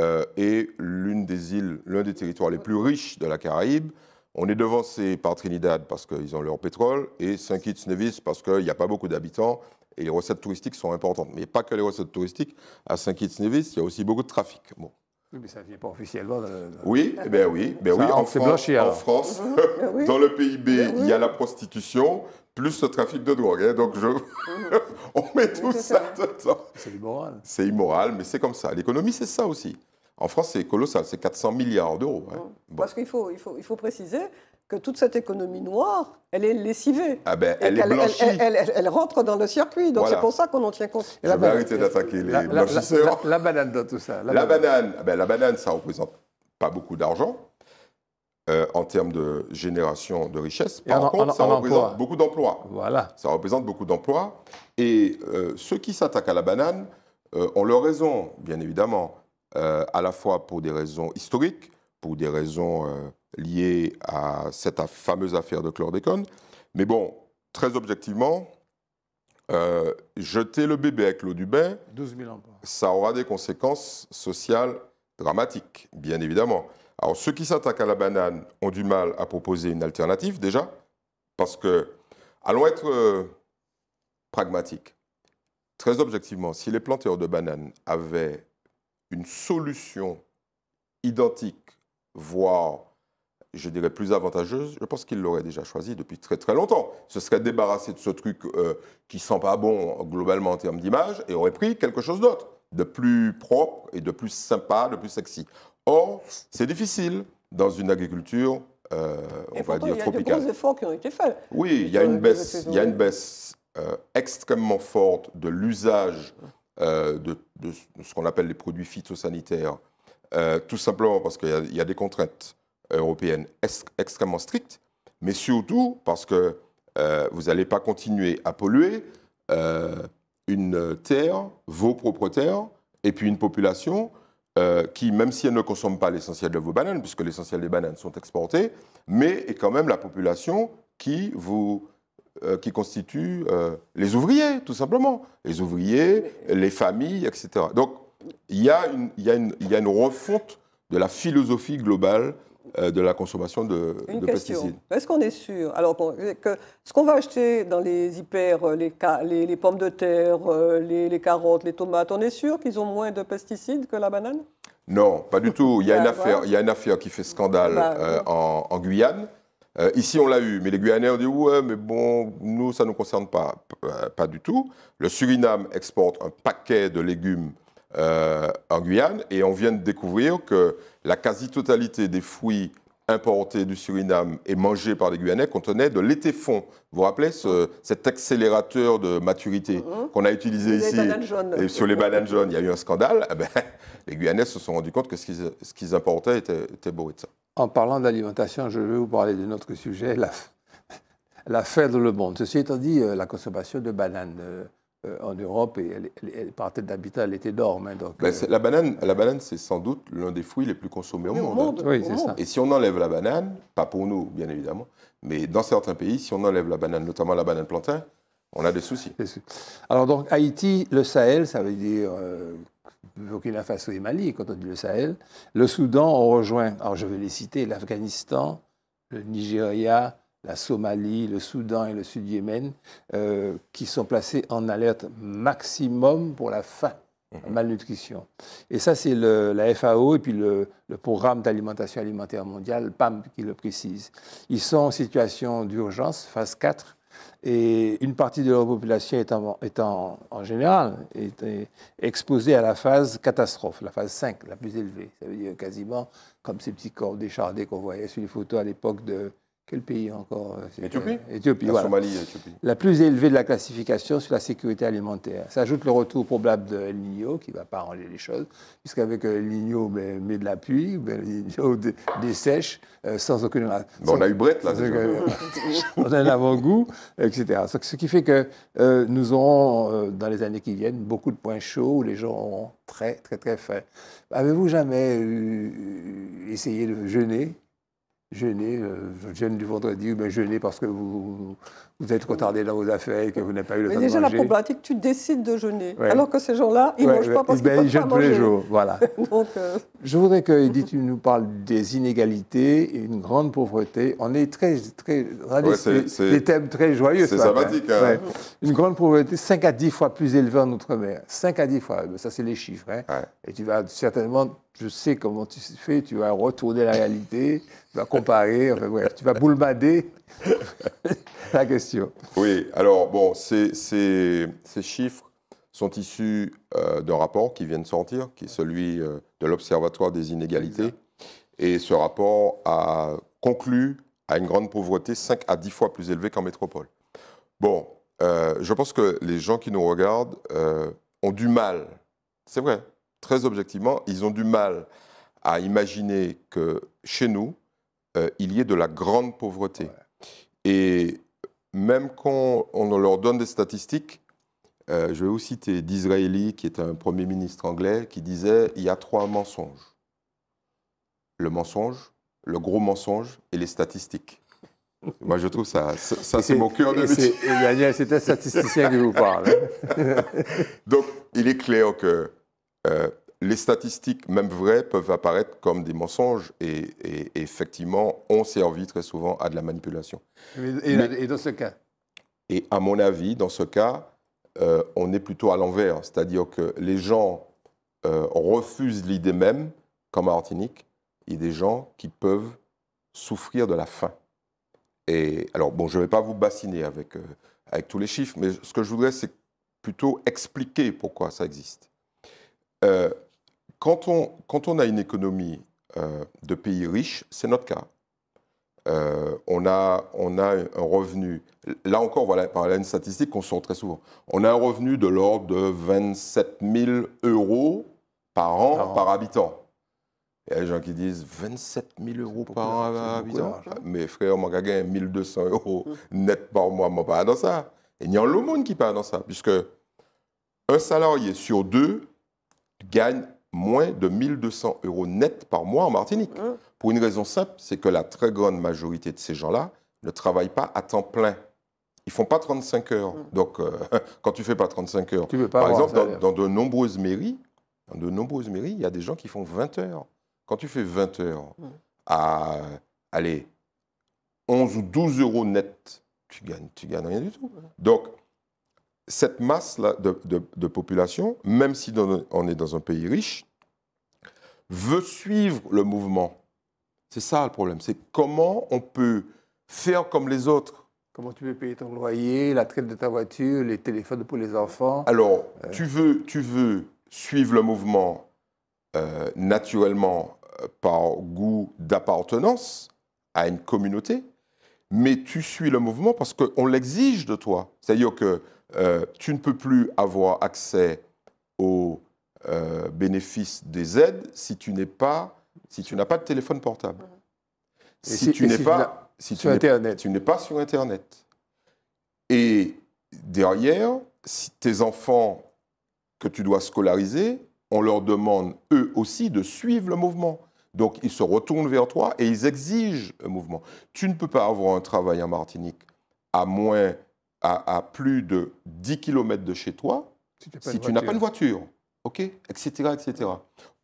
euh, est l'une des îles, l'un des territoires les plus riches de la Caraïbe. On est devancé par Trinidad parce qu'ils ont leur pétrole et Saint-Kitts Nevis parce qu'il n'y a pas beaucoup d'habitants et les recettes touristiques sont importantes. Mais pas que les recettes touristiques. À Saint-Kitts Nevis, il y a aussi beaucoup de trafic. Bon. Oui, mais ça ne vient pas officiellement. Oui, eh ben oui, eh ben oui. En France, en France, dans le PIB, il y a la prostitution plus le trafic de drogue. Hein, donc je... Mhm. on met tout ça, dedans. C'est immoral. C'est immoral, mais c'est comme ça. L'économie, c'est ça aussi. En France, c'est colossal, c'est 400 milliards d'euros. Hein. Parce qu'il faut, il faut, préciser que toute cette économie noire, elle est lessivée. Ah ben, elle, rentre dans le circuit, donc c'est pour ça qu'on en tient compte. Je la arrêter d'attaquer les La, banane dans tout ça. La, banane, banane. Ah ben, la banane, ça représente pas beaucoup d'argent. Euh, en termes de génération de richesses. Par contre, ça, représente beaucoup d'emplois. Voilà. Ça représente beaucoup d'emplois. Et euh, ceux qui s'attaquent à la banane euh, ont leur raison, bien évidemment, à la fois pour des raisons historiques, pour des raisons liées à cette fameuse affaire de chlordécone. Mais bon, très objectivement, jeter le bébé avec l'eau du bain, ça aura des conséquences sociales dramatiques, bien évidemment. Alors ceux qui s'attaquent à la banane ont du mal à proposer une alternative déjà, parce que, allons être euh, pragmatiques. Très objectivement, si les planteurs de bananes avaient une solution identique, voire, je dirais, plus avantageuse, je pense qu'ils l'auraient déjà choisie depuis très très longtemps. Ce serait débarrassé de ce truc qui euh, qui sent pas bon globalement en termes d'image et aurait pris quelque chose d'autre, de plus propre et de plus sympa, de plus sexy. Or, c'est difficile dans une agriculture, euh, on va dire, tropicale. Il y a de efforts qui ont été faits. Oui, il y a une baisse, il y a une baisse euh, extrêmement forte de l'usage euh, de, ce qu'on appelle les produits phytosanitaires, tout simplement parce qu'il y, a des contraintes européennes extrêmement strictes, mais surtout parce que vous n'allez pas continuer à polluer une terre, vos propres terres, et puis une population euh, qui, même si elles ne consomment pas l'essentiel de vos bananes, puisque l'essentiel des bananes sont exportées, mais est quand même la population qui vous euh, qui constitue euh, les ouvriers, tout simplement. Les ouvriers, les familles, etc. Donc, il y, a une, y il y a une refonte de la philosophie globale euh, de la consommation de, pesticides. Est-ce qu'on est sûr Alors, que ce qu'on va acheter dans les hyper, euh, les, pommes de terre, euh, les, carottes, les tomates, on est sûr qu'ils ont moins de pesticides que la banane Non, pas du tout. Il y a, une, ah, affaire, il y une affaire qui fait scandale bah, en, Guyane. ici, on l'a eu, mais les Guyanais ont dit Ouais, mais bon, nous, ça ne nous concerne pas. Pas du tout. Le Suriname exporte un paquet de légumes euh, en Guyane. Et on vient de découvrir que la quasi-totalité des fruits importés du Suriname et mangés par les Guyanais contenait de l'étéfond. Vous vous rappelez cet accélérateur de maturité mm-hmm. qu'on a utilisé les ici et sur les bananes jaunes, il y a eu un scandale. Eh ben, les Guyanais se sont rendus compte que ce qu'ils, importaient était, était de ça. En parlant d'alimentation, je vais vous parler d'un autre sujet, la, la faim dans le monde. Ceci étant dit, euh, la consommation de bananes euh, euh, en Europe et elle, elle, partait d'habitat, elle était hein, d'or. Ben, euh, la banane, la banane c'est sans doute l'un des fruits les plus consommés au monde. Et si on enlève la banane, pas pour nous bien évidemment, mais dans certains pays, si on enlève la banane, notamment la banane plantain, on a des soucis. Alors donc Haïti, le Sahel, ça veut dire euh, Burkina Faso et Mali, quand on dit le Sahel. Le Soudan, on rejoint, alors je vais les citer, l'Afghanistan, le Nigeria, la Somalie, le Soudan et le Sud-Yémen, euh, qui sont placés en alerte maximum pour la faim, la mhm. malnutrition. Et ça, c'est la FAO et puis le, Programme d'alimentation alimentaire mondiale, PAM, qui le précise. Ils sont en situation d'urgence, phase 4, et une partie de leur population est en, en, général exposée à la phase catastrophe, la phase 5, la plus élevée. Ça veut dire quasiment comme ces petits corps déchardés qu'on voyait sur les photos à l'époque de quel pays encore euh, Éthiopie la Somalie, La plus élevée de la classification sur la sécurité alimentaire. S'ajoute le retour probable de El Niño, qui ne va pas arranger les choses, puisqu'avec euh, El Niño ben, met de la pluie, ben, El dessèche, euh, sans aucune... Ben, on a eu Brett, là. on a un avant-goût, etc. Ce qui fait que nous aurons, dans les années qui viennent, beaucoup de points chauds où les gens auront très, très, très faim. Avez-vous jamais essayé de jeûner jeûner, euh, jeûne du vendredi, Mais je jeûner parce que vous, vous êtes retardé dans vos affaires, et que vous n'avez pas eu le temps de manger. Mais déjà, la problématique, tu décides de jeûner, alors que ces gens-là, ils ne mangent pas parce qu'ils ben, Ils jeûnent tous les jours, voilà. Donc, euh, Je voudrais que Edith tu nous parle des inégalités et une grande pauvreté. On est très, très, c'est, des thèmes très joyeux. C'est sympathique. Hein. Une grande pauvreté 5 à 10 fois plus élevée en Outre-mer. 5 à 10 fois, eh ben, ça c'est les chiffres. Hein. Et tu vas certainement, je sais comment tu fais, tu vas retourner la réalité, tu vas comparer, tu vas boulmader la question. Oui, alors bon, ces, chiffres sont issus euh, d'un rapport qui vient de sortir, qui est celui euh, de l'Observatoire des inégalités. Et ce rapport a conclu à une grande pauvreté 5 à 10 fois plus élevée qu'en métropole. Bon, euh, je pense que les gens qui nous regardent ont du mal, c'est vrai, très objectivement, ils ont du mal à imaginer que chez nous, il y ait de la grande pauvreté. Et même quand on leur donne des statistiques, euh, je vais vous citer d'Israeli, qui est un Premier ministre anglais, qui disait il y a trois mensonges. Le mensonge, le gros mensonge et les statistiques. Moi, je trouve ça, ça, c'est mon cœur de métier. Daniel, c'est un statisticien qui vous parle. Hein. Donc, il est clair que euh, les statistiques, même vraies, peuvent apparaître comme des mensonges et, et, effectivement ont servi très souvent à de la manipulation. Et, dans ce cas Et à mon avis, dans ce cas, euh, on est plutôt à l'envers. C'est-à-dire que les gens euh, refusent l'idée même, comme à Martinique, il y a des gens qui peuvent souffrir de la faim. Et alors, bon, je ne vais pas vous bassiner avec, euh, avec tous les chiffres, mais ce que je voudrais, c'est plutôt expliquer pourquoi ça existe quand on, quand on a une économie euh, de pays riches, c'est notre cas. Euh, on, a, on a un revenu, là encore, voilà, par une statistique qu'on sort très souvent, on a un revenu de l'ordre de 27 000 euros par an par, habitant. Il y a des gens qui disent 27 000 euros par an par habitant. Mes frères, moi, je 1 1200 euros hum. net par mois, moi, pas dans ça. Et il y a le monde qui parle dans ça, puisque un salarié sur deux gagne moins de 1200 euros net par mois en Martinique. Hein. Pour une raison simple, c'est que la très grande majorité de ces gens-là ne travaillent pas à temps plein. Ils font pas 35 heures. Hein. Donc, euh, quand tu fais pas 35 heures, tu veux pas par exemple, dans, de nombreuses mairies, dans de nombreuses mairies, il y a des gens qui font 20 heures. Quand tu fais 20 heures hein. à, allez, 11 ou 12 euros net, tu gagnes, tu gagnes rien du tout. Donc, cette masse de, population, même si on est dans un pays riche, veut suivre le mouvement. C'est ça le problème, c'est comment on peut faire comme les autres. Comment tu peux payer ton loyer, la traite de ta voiture, les téléphones pour les enfants Alors, euh. tu, veux, tu veux suivre le mouvement euh, naturellement euh, par goût d'appartenance à une communauté, mais tu suis le mouvement parce qu'on l'exige de toi. C'est-à-dire que euh, tu ne peux plus avoir accès aux euh, bénéfices des aides si tu n'es pas, si tu n'as pas de téléphone portable. Mhm. si, tu n'es pas si sur tu Internet. Tu n'es pas sur Internet. Et derrière, si tes enfants que tu dois scolariser, on leur demande eux aussi de suivre le mouvement. Donc ils se retournent vers toi et ils exigent un mouvement. Tu ne peux pas avoir un travail en Martinique à moins à, plus de 10 km de chez toi si, tu n'as pas de voiture, ok, etc., etc.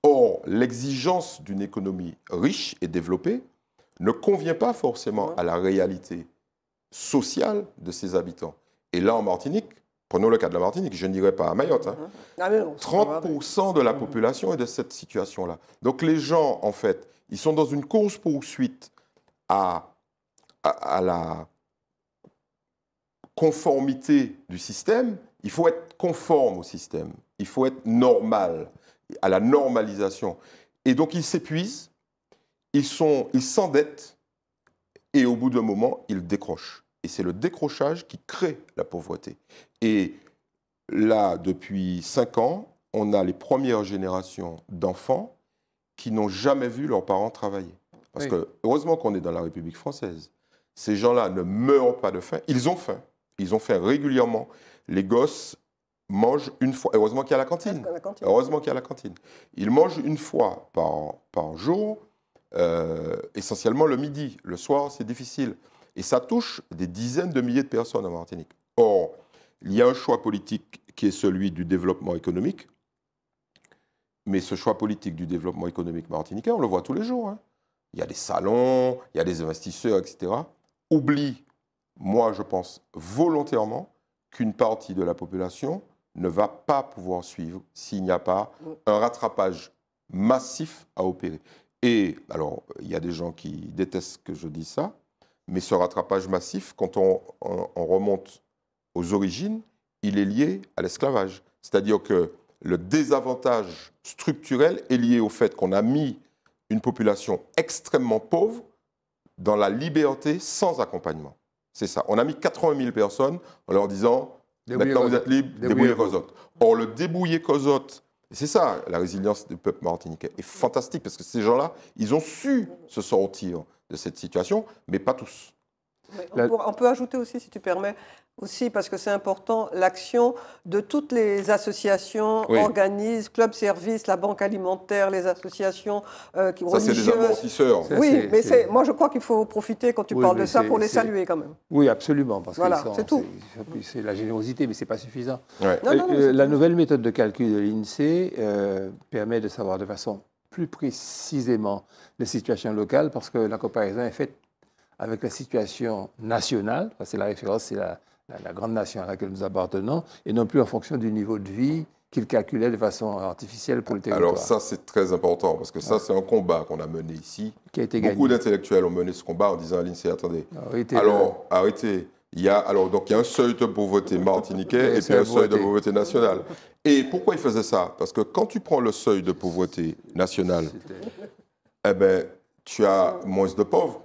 Or, l'exigence d'une économie riche et développée ne convient pas forcément à la réalité sociale de ses habitants. Et là, en Martinique, prenons le cas de la Martinique, je ne dirais pas à Mayotte, 30% hein. mm-hmm. ah, de la mm-hmm. population est de cette situation-là. Donc les gens, en fait, ils sont dans une course-poursuite à, à, la, conformité du système, il faut être conforme au système, il faut être normal, à la normalisation. Et donc ils s'épuisent, ils s'endettent, ils et au bout d'un moment, ils décrochent. Et c'est le décrochage qui crée la pauvreté. Et là, depuis cinq ans, on a les premières générations d'enfants qui n'ont jamais vu leurs parents travailler. Parce que heureusement qu'on est dans la République française. Ces gens-là ne meurent pas de faim, ils ont faim. Ils ont fait régulièrement. Les gosses mangent une fois. Heureusement qu'il y a la cantine. Heureusement qu'il y a la cantine. Ils mangent une fois par, par jour, euh, essentiellement le midi. Le soir, c'est difficile. Et ça touche des dizaines de milliers de personnes en Martinique. Or, il y a un choix politique qui est celui du développement économique. Mais ce choix politique du développement économique martiniquais, on le voit tous les jours. Hein. Il y a des salons, il y a des investisseurs, etc. Oublie moi je pense volontairement qu'une partie de la population ne va pas pouvoir suivre s'il n'y a pas un rattrapage massif à opérer. Et alors, il y a des gens qui détestent que je dise ça, mais ce rattrapage massif, quand on, remonte aux origines, il est lié à l'esclavage. C'est-à-dire que le désavantage structurel est lié au fait qu'on a mis une population extrêmement pauvre dans la liberté sans accompagnement. C'est ça. On a mis 80 000 personnes en leur disant maintenant vous êtes libres, débouillez vos autres. Or, le débouiller Cosotte, c'est ça, la résilience du peuple martiniquais est fantastique parce que ces gens-là, ils ont su se sortir de cette situation, mais pas tous. On, peut ajouter aussi, si tu permets, aussi parce que c'est important, l'action de toutes les associations, oui. organismes, clubs services, la banque alimentaire, les associations euh, qui Ça, c'est des amortisseurs. Oui, mais c'est, moi je crois qu'il faut profiter quand tu parles de ça pour les saluer quand même. Oui, absolument, parce que c'est, tout. C'est, la générosité, mais ce n'est pas suffisant. Euh, la nouvelle méthode de calcul de l'INSEE euh, permet de savoir de façon plus précisément les situations locales parce que la comparaison est faite avec la situation nationale, c'est la référence, c'est la, grande nation à laquelle nous appartenons, et non plus en fonction du niveau de vie qu'il calculait de façon artificielle pour le territoire. Alors ça, c'est très important, parce que ça, c'est un combat qu'on a mené ici. Qui a été Beaucoup d'intellectuels ont mené ce combat en disant à l'INSEE, attendez, arrêtez alors, arrêtez. Il y a, alors, donc, il y a un seuil de pauvreté martiniquais et, puis un seuil de pauvreté nationale. Et pourquoi il faisait ça Parce que quand tu prends le seuil de pauvreté nationale, eh ben, tu as moins de pauvres.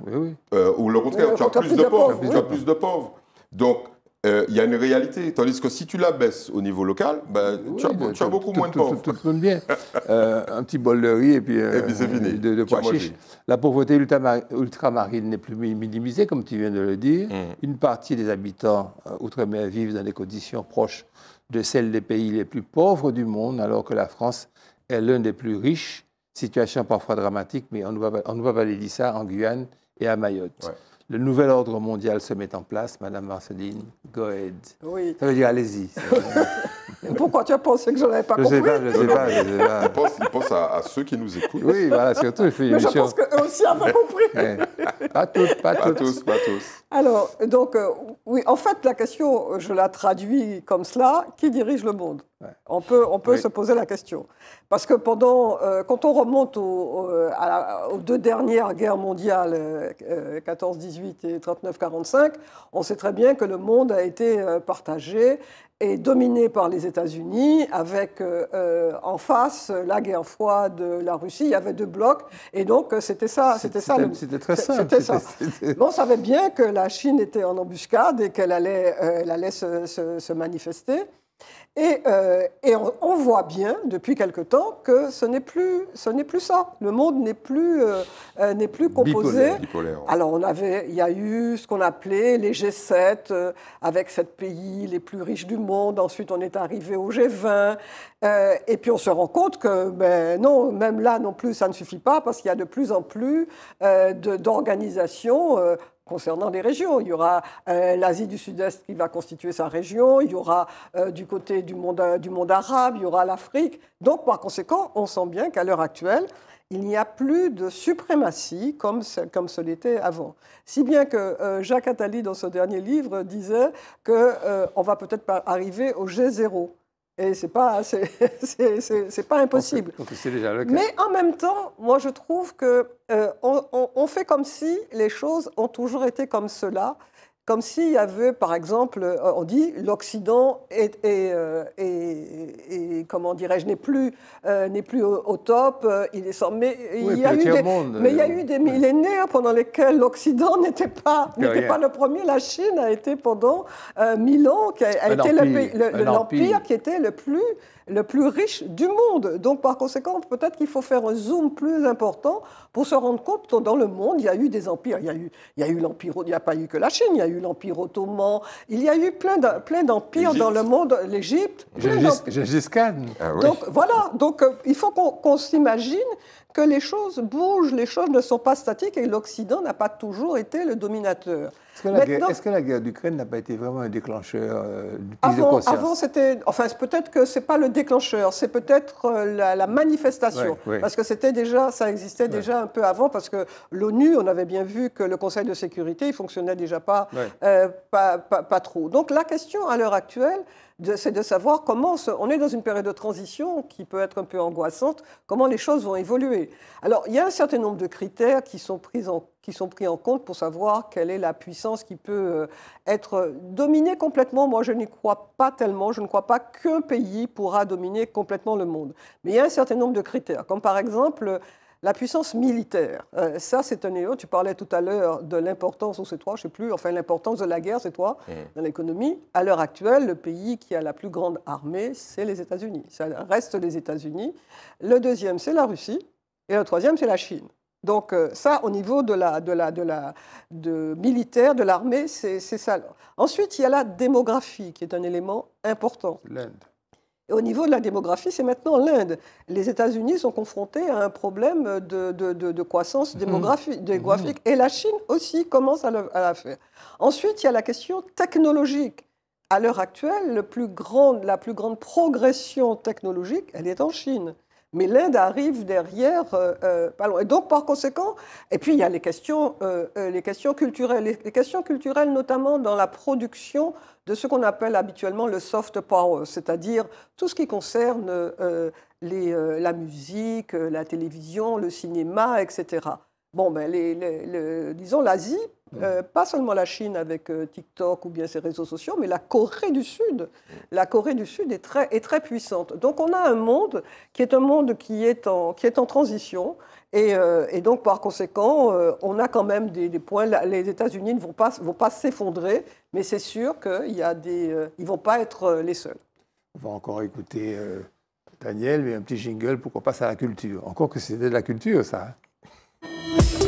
Euh, ou le contraire, tu as plus, de, pauvres. Donc, euh, il y a une réalité. Tandis que si tu la baisses au niveau local, ben, tu, as, beaucoup moins de pauvres. Tout, le monde bien. Euh, un petit bol de riz et puis, de, pois chiches. La pauvreté ultramarine n'est plus minimisée, comme tu viens de le dire. Mm. Une partie des habitants outre-mer vivent dans des conditions proches de celles des pays les plus pauvres du monde, alors que la France est l'un des plus riches situation parfois dramatique, mais on voit on ça en Guyane et à Mayotte. Le nouvel ordre mondial se met en place, Madame Marceline, go ahead. Ça veut dire allez-y. Pourquoi tu as pensé que je n'avais pas compris Je ne sais pas, je sais pas. Il pense, il à, ceux qui nous écoutent. Oui, voilà, surtout. Je, Mais je pense qu'eux aussi n'ont pas compris. Pas tous, pas, tous. Pas tous, Alors, donc, euh, oui, en fait, la question, je la traduis comme cela, qui dirige le monde On peut, on peut se poser la question. Parce que pendant, euh, quand on remonte aux deux dernières guerres mondiales, euh, 14-18 euh, et 39-45, on sait très bien que le monde a été partagé et dominé par les États-Unis, avec euh, euh, en face la guerre froide, de la Russie. Il y avait deux blocs, et donc euh, c'était ça, c'était ça. C'était très simple. on savait bien que la Chine était en embuscade et qu'elle allait, elle allait se, se manifester. Et, euh, on, voit bien depuis quelque temps que ce n'est plus, ce n'est plus ça. Le monde n'est plus, euh, euh, n'est plus composé. Alors on avait, il y a eu ce qu'on appelait les G7 avec sept pays les plus riches du monde. Ensuite on est arrivé au G20 et puis on se rend compte que ben, non, même là non plus ça ne suffit pas parce qu'il y a de plus en plus d'organisations concernant les régions. Il y aura euh, l'Asie du Sud-Est qui va constituer sa région, il y aura euh, du côté du monde, du monde arabe, il y aura l'Afrique. Donc, par conséquent, on sent bien qu'à l'heure actuelle, il n'y a plus de suprématie comme, ce, comme ce l'était avant. Si bien que euh, Jacques Attali, dans ce dernier livre, disait qu'on va peut-être arriver au G0 et c'est pas, c'est, pas impossible. Mais en même temps, moi je trouve que euh, on, fait comme si les choses ont toujours été comme cela comme s'il y avait, par exemple, euh, on dit l'Occident est, et euh, comment dirais-je n'est plus euh, au, top. Il est mais il y a eu des, millénaires pendant lesquels l'Occident n'était pas n'était pas le premier. La Chine a été pendant euh, mille ans qui a, été l'empire qui était le plus le plus riche du monde. Donc par conséquent, peut-être qu'il faut faire un zoom plus important pour se rendre compte que dans le monde, il y a eu des empires. Il y a eu, il y a eu l'empire, il n'y a pas eu que la Chine, il y a eu l'empire ottoman, il y a eu plein, de, plein d'empires dans le monde, l'Égypte. Gengis Khan. Ah donc voilà, donc euh, il faut qu'on s'imagine que les choses bougent, les choses ne sont pas statiques et l'Occident n'a pas toujours été le dominateur. Est-ce que, la guerre, d'Ukraine n'a pas été vraiment un déclencheur euh, du avant, Avant, c'était. Enfin, peut-être que ce n'est pas le déclencheur, c'est peut-être euh, la, manifestation. Parce que c'était déjà, ça existait déjà un peu avant, parce que l'ONU, on avait bien vu que le Conseil de sécurité, il fonctionnait déjà pas, euh, pas, pas, pas, trop. Donc la question à l'heure actuelle, c'est de savoir comment on est dans une période de transition qui peut être un peu angoissante, comment les choses vont évoluer. Alors, il y a un certain nombre de critères qui sont pris en, qui sont pris en compte pour savoir quelle est la puissance qui peut euh, être dominée complètement. Moi, je n'y crois pas tellement. Je ne crois pas qu'un pays pourra dominer complètement le monde. Mais il y a un certain nombre de critères, comme par exemple la puissance militaire, euh, ça c'est un élément, tu parlais tout à l'heure de l'importance, ou c'est toi, je sais plus, enfin l'importance de la guerre, c'est toi, mm. dans l'économie. À l'heure actuelle, le pays qui a la plus grande armée, c'est les États-Unis. Ça reste les États-Unis. Le deuxième, c'est la Russie. Et le troisième, c'est la Chine. Donc euh, ça, au niveau de la, de de la de militaire, de l'armée, c'est ça. Ensuite, il y a la démographie, qui est un élément important. L'Inde. Au niveau de la démographie, c'est maintenant l'Inde. Les États-Unis sont confrontés à un problème de, de, croissance mm. Mm. démographique, et la Chine aussi commence à le, la faire. Ensuite, il y a la question technologique. À l'heure actuelle, la plus grande progression technologique, elle est en Chine mais l'Inde arrive derrière, euh, euh, pas Et donc, par conséquent, et puis il y a les questions, euh, les questions culturelles, les questions culturelles notamment dans la production de ce qu'on appelle habituellement le soft power, c'est-à-dire tout ce qui concerne les, la musique, la télévision, le cinéma, etc. Bon, ben, disons, l'Asie euh, pas seulement la Chine avec euh, TikTok ou bien ses réseaux sociaux, mais la Corée du Sud. La Corée du Sud est très, est très puissante. Donc on a un monde qui est un monde qui est en, qui est en transition. Et, euh, donc par conséquent, on a quand même des, points. Les États-Unis ne vont pas, vont pas s'effondrer, mais c'est sûr qu'ils ne vont pas être les seuls. On va encore écouter Daniel, mais un petit jingle pour qu'on passe à la culture. Encore que c'était de la culture, ça. Hein.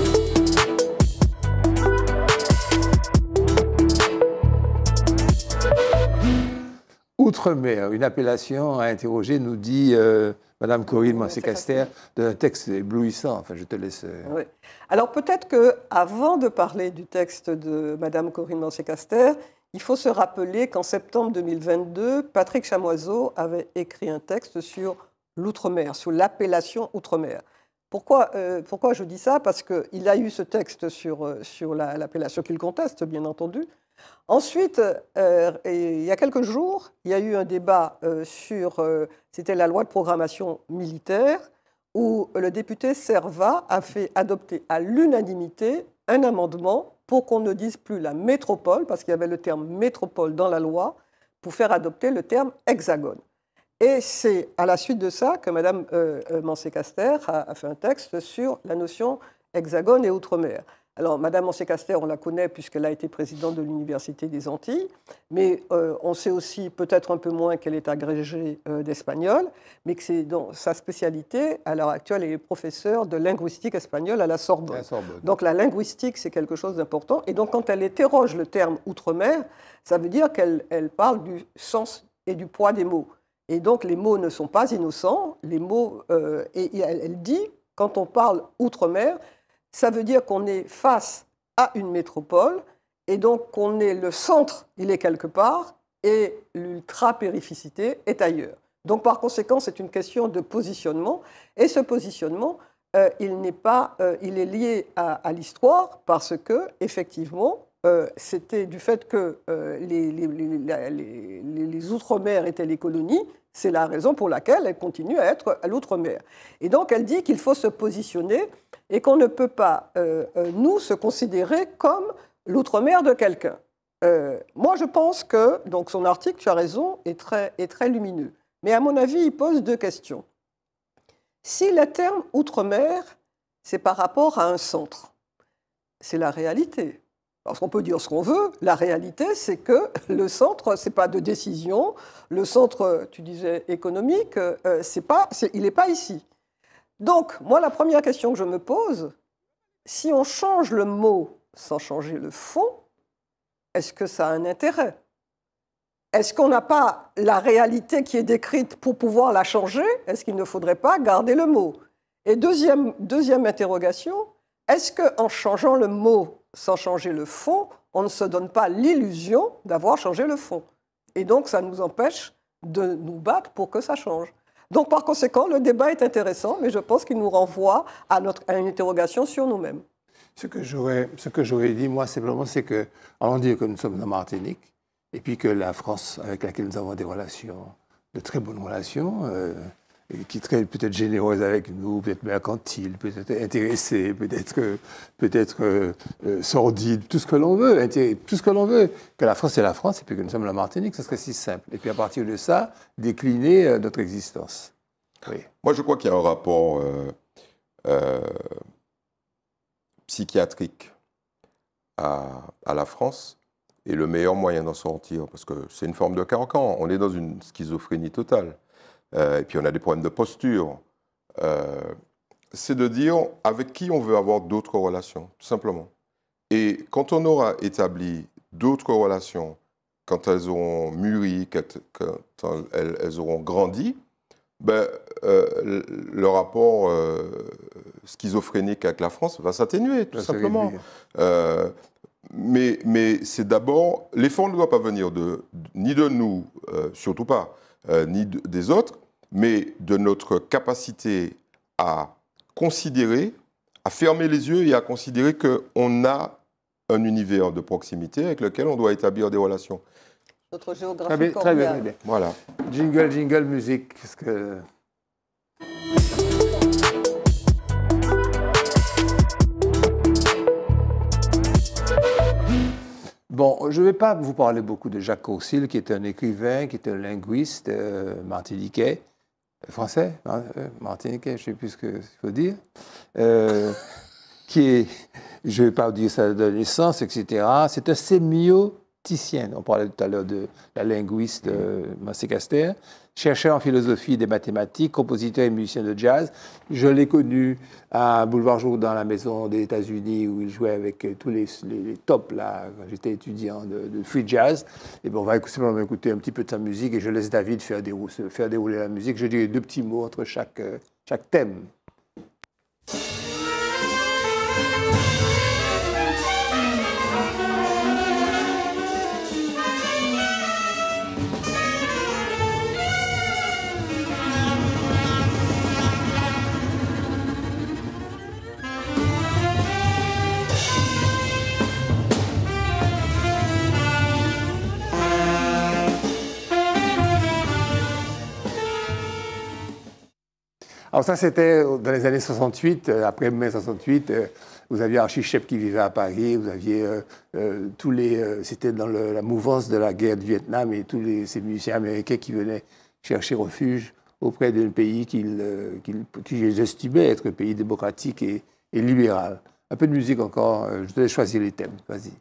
Outre-mer, euh, une appellation à interroger, nous dit euh, Madame Corinne caster d'un texte éblouissant. Enfin, je te laisse. Euh, Alors peut-être que, avant de parler du texte de Madame Corinne Mancé-Caster, il faut se rappeler qu'en septembre 2022, Patrick Chamoiseau avait écrit un texte sur l'outre-mer, sur l'appellation outre-mer. Pourquoi, pourquoi je dis ça Parce qu'il a eu ce texte sur, sur l'appellation qu'il conteste, bien entendu, Ensuite, euh, il y a quelques jours, il y a eu un débat euh, sur, euh, c'était la loi de programmation militaire, où le député Serva a fait adopter à l'unanimité un amendement pour qu'on ne dise plus la métropole, parce qu'il y avait le terme métropole dans la loi, pour faire adopter le terme hexagone. Et c'est à la suite de ça que Mme Mansé-Caster a fait un texte sur la notion hexagone et outre-mer. Alors, Madame Ancien-Caster, on la connaît puisqu'elle a été présidente de l'Université des Antilles, mais euh, on sait aussi peut-être un peu moins qu'elle est agrégée euh, d'espagnol, mais que c'est dans sa spécialité, à l'heure actuelle, elle est professeure de linguistique espagnole à la Sorbonne. Donc, la linguistique, c'est quelque chose d'important. Et donc, quand elle interroge le terme outre-mer, ça veut dire qu'elle parle du sens et du poids des mots. Et donc, les mots ne sont pas innocents. Les mots, euh, et, elle dit, quand on parle outre-mer, ça veut dire qu'on est face à une métropole et donc qu'on est le centre, il est quelque part, et l'ultra-périficité est ailleurs. Donc par conséquent, c'est une question de positionnement, et ce positionnement, euh, il pas, euh, il est lié à, l'histoire parce que effectivement, euh, c'était du fait que les, les outre-mer étaient les colonies, c'est la raison pour laquelle elle continue à être à l'outre-mer. Et donc elle dit qu'il faut se positionner et qu'on ne peut pas, euh, euh, nous, se considérer comme l'outre-mer de quelqu'un. Euh, moi, je pense que donc son article, tu as raison, est très, est très lumineux. Mais à mon avis, il pose deux questions. Si le terme outre-mer, c'est par rapport à un centre, c'est la réalité. Parce qu'on peut dire ce qu'on veut, la réalité, c'est que le centre, c'est pas de décision. Le centre, tu disais économique, euh, c'est pas, il n'est pas ici. Donc, moi, la première question que je me pose, si on change le mot sans changer le fond, est-ce que ça a un intérêt Est-ce qu'on n'a pas la réalité qui est décrite pour pouvoir la changer Est-ce qu'il ne faudrait pas garder le mot Et deuxième, deuxième interrogation, est-ce qu'en changeant le mot sans changer le fond, on ne se donne pas l'illusion d'avoir changé le fond. Et donc, ça nous empêche de nous battre pour que ça change. Donc, par conséquent, le débat est intéressant, mais je pense qu'il nous renvoie à, notre, à une interrogation sur nous-mêmes. Ce que j'aurais dit, moi, simplement, c'est que, allons dire que nous sommes en Martinique, et puis que la France, avec laquelle nous avons des relations, de très bonnes relations, euh, qui serait peut-être généreuse avec nous, peut-être mercantile, peut-être intéressée, peut-être peut-être euh, euh, sordide, tout ce que l'on veut, tout ce que l'on veut, que la France est la France et puis que nous sommes la Martinique, ce serait si simple. Et puis à partir de ça, décliner euh, notre existence. Oui. Moi, je crois qu'il y a un rapport psychiatrique à, à la France et le meilleur moyen d'en sortir, parce que c'est une forme de carcan, on est dans une schizophrénie totale euh, et puis on a des problèmes de posture, euh, c'est de dire avec qui on veut avoir d'autres relations, tout simplement. Et quand on aura établi d'autres relations, quand elles auront mûri, quand, elles, auront grandi, ben, euh, le rapport schizophrénique avec la France va s'atténuer, tout simplement. mais, mais c'est d'abord, l'effort ne doit pas venir de, ni de nous, surtout pas, ni des autres, mais de notre capacité à considérer, à fermer les yeux et à considérer qu'on a un univers de proximité avec lequel on doit établir des relations. Notre géographie très très bien, très bien. Voilà. Jingle, jingle, musique. Bon, je ne vais pas vous parler beaucoup de Jacques Coursil, qui est un écrivain, qui est un linguiste euh, martiniquais, français, hein, euh, Martinique, je ne sais plus ce qu'il faut dire, euh, qui est, je ne vais pas dire sa naissance, etc. C'est un sémioticien. On parlait tout à l'heure de la linguiste euh, Massé Castel, chercheur en philosophie des mathématiques, compositeur et musicien de jazz. Je l'ai connu à Boulevard Jour dans la maison des États-Unis, où il jouait avec tous les, les, tops, là, quand j'étais étudiant de, free jazz. Et bon, on va écouter, on écouter un petit peu de sa musique et je laisse David faire dérouler, faire dérouler la musique. Je dis deux petits mots entre chaque, euh, chaque thème. Alors ça, c'était dans les années 68, euh, après mai 68. Euh, vous aviez Archie Archichep qui vivait à Paris, vous aviez euh, tous les... c'était dans la mouvance de la guerre du Vietnam et tous ces musiciens américains qui venaient chercher refuge auprès d'un pays qu'ils estimaient être un pays démocratique et, et, libéral. Un peu de musique encore, je vais choisir les thèmes, vas-y.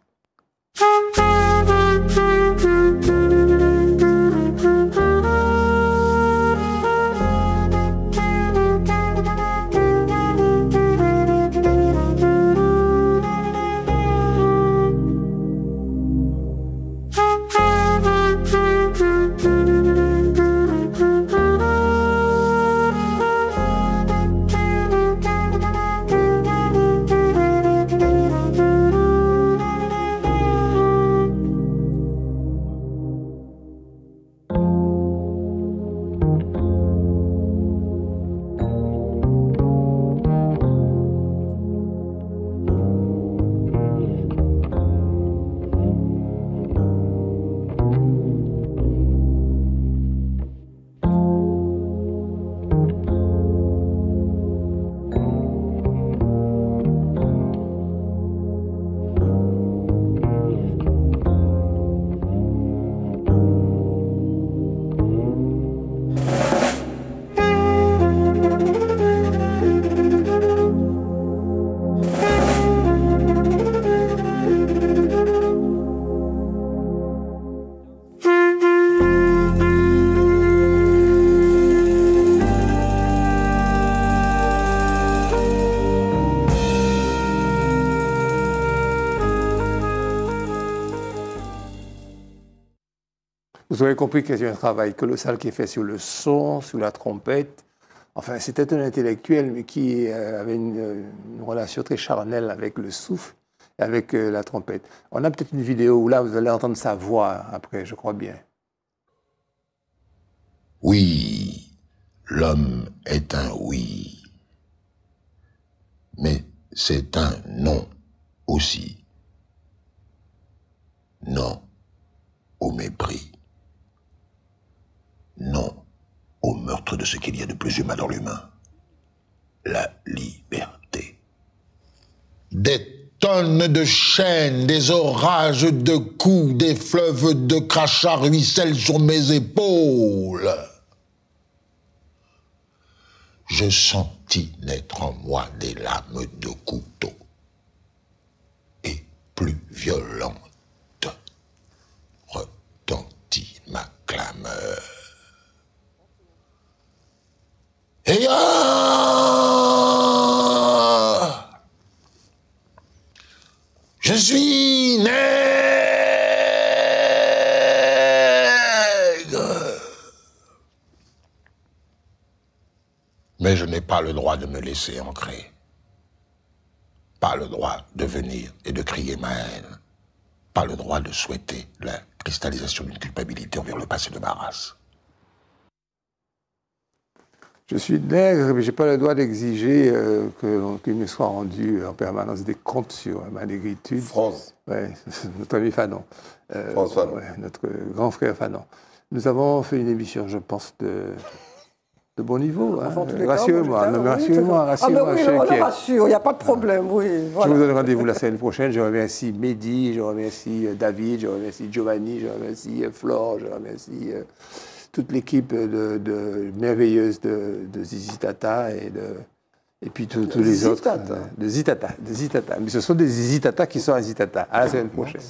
vous avez compris qu'il y un travail colossal qui est fait sur le son, sur la trompette. Enfin, c'était un intellectuel, mais qui euh, avait une, euh, une, relation très charnelle avec le souffle et avec euh, la trompette. On a peut-être une vidéo où là, vous allez entendre sa voix après, je crois bien. Oui, l'homme est un oui, mais c'est un non aussi. Non au mépris. Non au meurtre de ce qu'il y a de plus humain dans l'humain. La liberté. Des tonnes de chaînes, des orages de coups, des fleuves de crachats ruissellent sur mes épaules. Je sentis naître en moi des lames de couteau et plus violente retentit ma clameur. pas le droit de me laisser ancrer. Pas le droit de venir et de crier ma haine. Pas le droit de souhaiter la cristallisation d'une culpabilité envers le passé de ma race. Je suis nègre, mais je n'ai pas le droit d'exiger euh, qu'il me soit rendu en permanence des comptes sur ma négritude. France. Ouais, notre ami Fanon. Euh, notre grand frère Fanon. Nous avons fait une émission, je pense, de de bon niveau. rassurez-moi, Rassurez-moi, rassurez-moi, rassurez-moi. je rassure, il n'y a pas de problème, oui. Je vous donne rendez-vous la semaine prochaine. Je remercie Mehdi, je remercie euh, David, je remercie Giovanni, je remercie euh, Flore, je remercie euh, toute l'équipe de, merveilleuse de, de et de... Et puis tous les autres. de Zitata. De Zitata. Mais ce sont des Zitata qui sont à Zitata. À la semaine prochaine.